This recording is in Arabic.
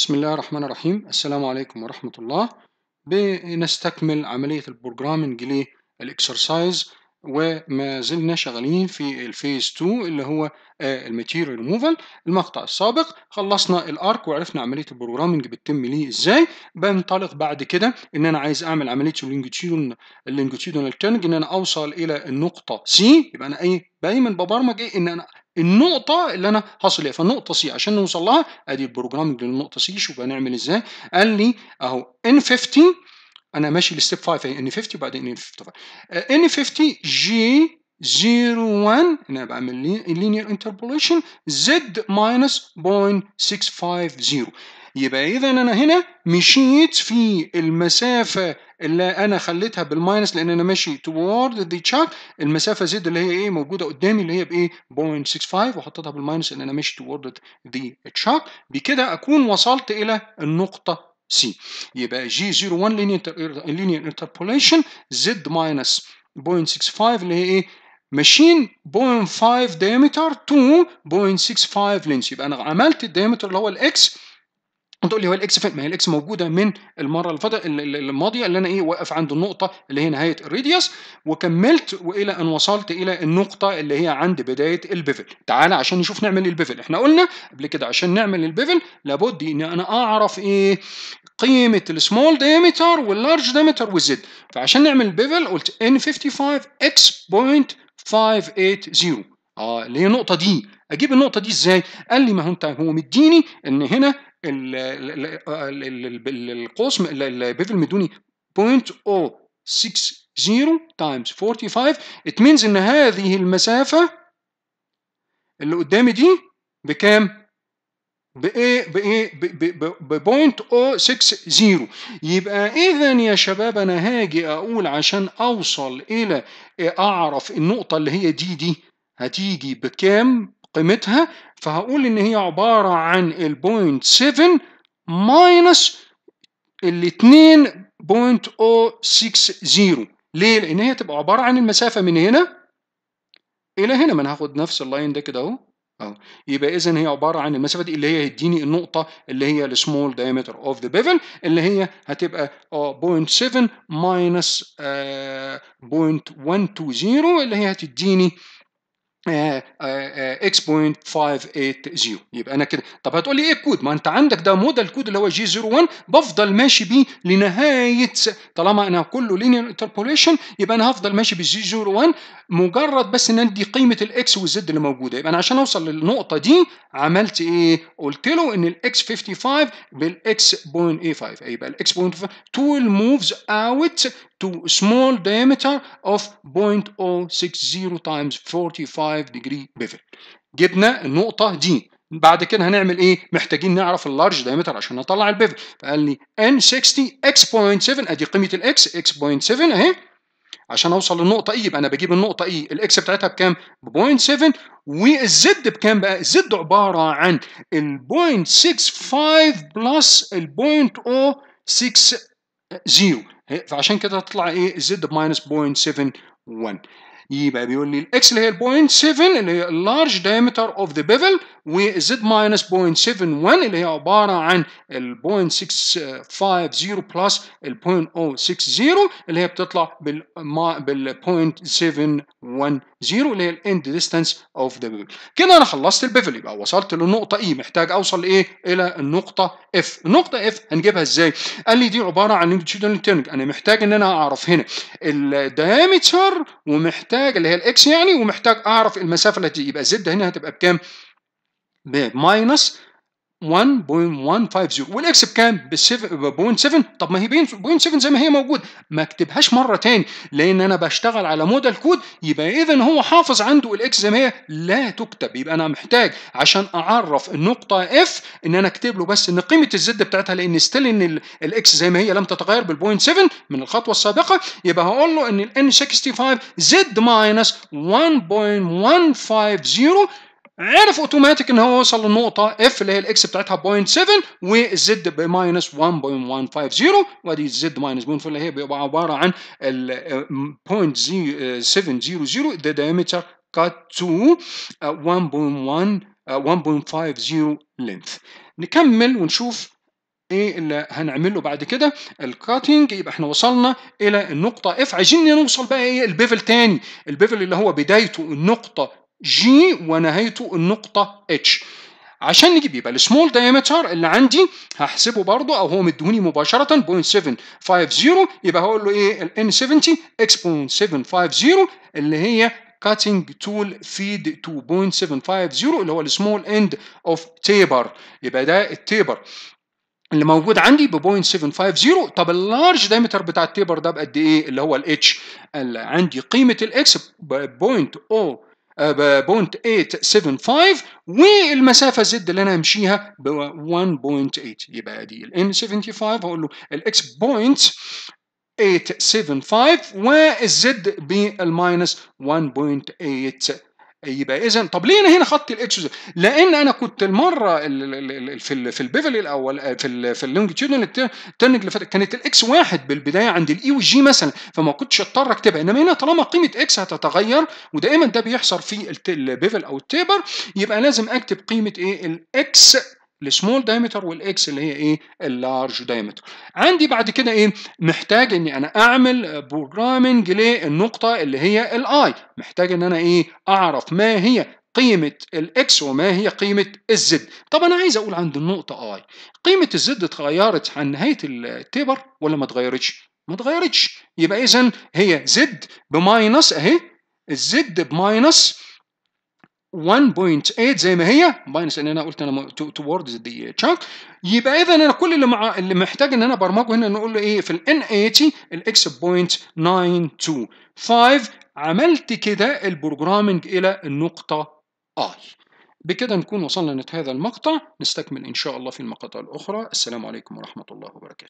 بسم الله الرحمن الرحيم السلام عليكم ورحمة الله بنستكمل عملية البروجرامنج للإكسرسايز وما زلنا شغالين في الفيز 2 اللي هو آه، الماتيريال ريموفال المقطع السابق خلصنا الارك وعرفنا عمليه البروجرامنج بتتم ليه ازاي بنطلق بعد كده ان انا عايز اعمل عمليه اللينجتيودونال تيرنج ان انا اوصل الى النقطه سي يبقى انا ايه دايما ببرمج ايه ان انا النقطه اللي انا هصل ليها فالنقطه سي عشان نوصل لها ادي البروجرامنج للنقطه سي شوف هنعمل ازاي قال لي اهو ان 50 انا ماشي لستيب 5 هي ان 50 وبعدين ان 55 آه، ان 50 جي 0 1 انا بعمل لينير انتربوليشن زد ماينس 0.650 يبقى اذا انا هنا مشيت في المسافه اللي انا خليتها بالماينس لان انا ماشي توورد ذا تشاك المسافه زد اللي هي ايه موجوده قدامي اللي هي بايه 0.65 وحطيتها بالماينس ان انا ماشي توورد ذا تشاك بكده اكون وصلت الى النقطه سي يبقى جي 01 لينير انتربوليشن زد ماينس 0.65 اللي هي ايه ماشين 0.5 ديامتر تو 0.65 لينس يبقى انا عملت الدايمتر اللي هو الاكس تقول لي هو الاكس فين ما هي الاكس موجوده من المره الماضيه اللي انا ايه واقف عند النقطه اللي هي نهايه الريديوس وكملت والى ان وصلت الى النقطه اللي هي عند بدايه البيفل تعالى عشان نشوف نعمل البيفل احنا قلنا قبل كده عشان نعمل البيفل لابد ان انا اعرف ايه قيمه السمول ديمتر واللارج ديمتر والزد فعشان نعمل البيفل قلت ان 55 اكس بوينت 580 اه اللي هي النقطه دي اجيب النقطه دي ازاي قال لي ما هو انت هو مديني ان هنا القوس البيفل مدوني 0.060 تايمز 45 ات مينز ان هذه المسافه اللي قدامي دي بكام؟ بايه بايه ب او 0.060 يبقى اذا يا شباب انا هاجي اقول عشان اوصل الى اعرف النقطه اللي هي دي دي هتيجي بكام قيمتها فهقول ان هي عباره عن ال 7 ماينس ال 2.060 ليه؟ لان هي تبقى عباره عن المسافه من هنا الى هنا ما انا هاخد نفس اللاين ده كده اهو اهو يبقى اذا هي عباره عن المسافه دي اللي هي هتديني النقطه اللي هي السمول diameter اوف ذا بيفل اللي هي هتبقى 0.7 ماينس 0.120 اللي هي هتديني آه، آه، x.580 يبقى انا كده طب هتقول لي ايه الكود ما انت عندك ده موديل كود اللي هو جي 01 بفضل ماشي بيه لنهايه طالما انا كله لينير انتربوليشن يبقى انا هفضل ماشي بالجي 01 مجرد بس ان ادي قيمه الاكس والزد اللي موجوده يبقى انا عشان اوصل للنقطه دي عملت ايه قلت له ان الاكس 55 بالاكس 5 يبقى الاكس بوينت طول موفز اوت to small diameter of 0.060 times 45 degree bevel جبنا النقطة دي بعد كده هنعمل ايه محتاجين نعرف اللارج دايمتر عشان نطلع البيفل فقال لي ان 60 x.7 ادي قيمه الاكس x.7 اهي عشان اوصل للنقطه اي e، يبقى انا بجيب النقطه اي e. الاكس بتاعتها بكام ب 0.7 والزد بكام بقى الزد عباره عن ال 0.65 بلس ال زيرو فعشان كده هتطلع ايه زد بماينس 71 يبقى بيقول لي الاكس اللي هي 7 اللي هي اللارج دايمتر اوف ذا بيفل وزد ماينس 71 اللي هي عباره عن ال 0.650 بلس ال 0.060 اللي هي بتطلع بال بال زيرو اللي هي الاند ديستانس اوف ذا بيبل كده انا خلصت البيفل يبقى وصلت للنقطه اي e. محتاج اوصل لايه الى النقطه اف النقطه اف هنجيبها ازاي قال لي دي عباره عن لونجيتودينال تيرنج انا محتاج ان انا اعرف هنا الدايمتر ومحتاج اللي هي الاكس يعني ومحتاج اعرف المسافه التي يبقى زد هنا هتبقى بكام بماينس 1.150 والاكس بكام؟ ب 0.7 طب ما هي 0.7 زي ما هي موجود ما اكتبهاش مره تاني لان انا بشتغل على موديل كود يبقى اذا هو حافظ عنده الاكس زي ما هي لا تكتب يبقى انا محتاج عشان اعرف النقطه اف ان انا اكتب له بس ان قيمه الزد بتاعتها لان ستيل ان الاكس زي ما هي لم تتغير بال 0.7 من الخطوه السابقه يبقى هقول له ان n 65 زد ماينس 1.150 عرف اوتوماتيك ان هو وصل للنقطه اف اللي هي الاكس بتاعتها 0.7 والزد ب 1.150 وادي الزد ماينس 1 اللي هي بيبقى عباره عن ال 0.700 ذا diameter كات تو 1.1 1.50 لينث نكمل ونشوف ايه اللي هنعمله بعد كده الكاتنج يبقى احنا وصلنا الى النقطه اف عايزين نوصل بقى ايه البيفل تاني البيفل اللي هو بدايته النقطه جي ونهايته النقطة اتش عشان نجيب يبقى السمول دايمتر اللي عندي هحسبه برضه او هو مديهوني مباشرة 0.750 يبقى هقول له ايه ال N70 X.750 اللي هي cutting tool feed 2.750 اللي هو السمول اند اوف تيبر يبقى ده التيبر اللي موجود عندي ب 0.750 طب اللارج دايمتر بتاع التيبر ده بقد ايه اللي هو الاتش اللي عندي قيمه الاكس ب 0.0 بوينت 875 والمسافه زد اللي انا همشيها ب 1.8 يبقى دي n 75 هقول له الاكس بوينت 875 والزد بالماينس 1.875 يبقى اذا طب ليه انا هنا خط الاكس لان انا كنت المره في في البيفل الاول آه، في في اللونجيتيودنال التيرنج اللي فاتت كانت الاكس واحد بالبدايه عند الاي e والجي مثلا فما كنتش اضطر اكتبها انما هنا طالما قيمه اكس هتتغير ودائما ده بيحصل في البيفل او التيبر يبقى لازم اكتب قيمه ايه الاكس السمول دايمتر والاكس اللي هي ايه اللارج دايمتر عندي بعد كده ايه محتاج اني انا اعمل بروجرامنج للنقطه اللي هي الاي محتاج ان انا ايه اعرف ما هي قيمة الاكس وما هي قيمة الزد طب انا عايز اقول عند النقطة اي قيمة الزد اتغيرت عن نهاية التيبر ولا ما اتغيرتش ما اتغيرتش يبقى اذا هي زد بماينس اهي الزد بماينس 1.8 زي ما هي ماينس ان انا قلت انا تووردز دي تشانك يبقى اذا انا كل اللي مع اللي محتاج ان انا ابرمجه هنا نقول له ايه في ال N80 الاكس بوينت 925 عملت كده البروجرامنج الى النقطه اي بكده نكون وصلنا لنهايه هذا المقطع نستكمل ان شاء الله في المقاطع الاخرى السلام عليكم ورحمه الله وبركاته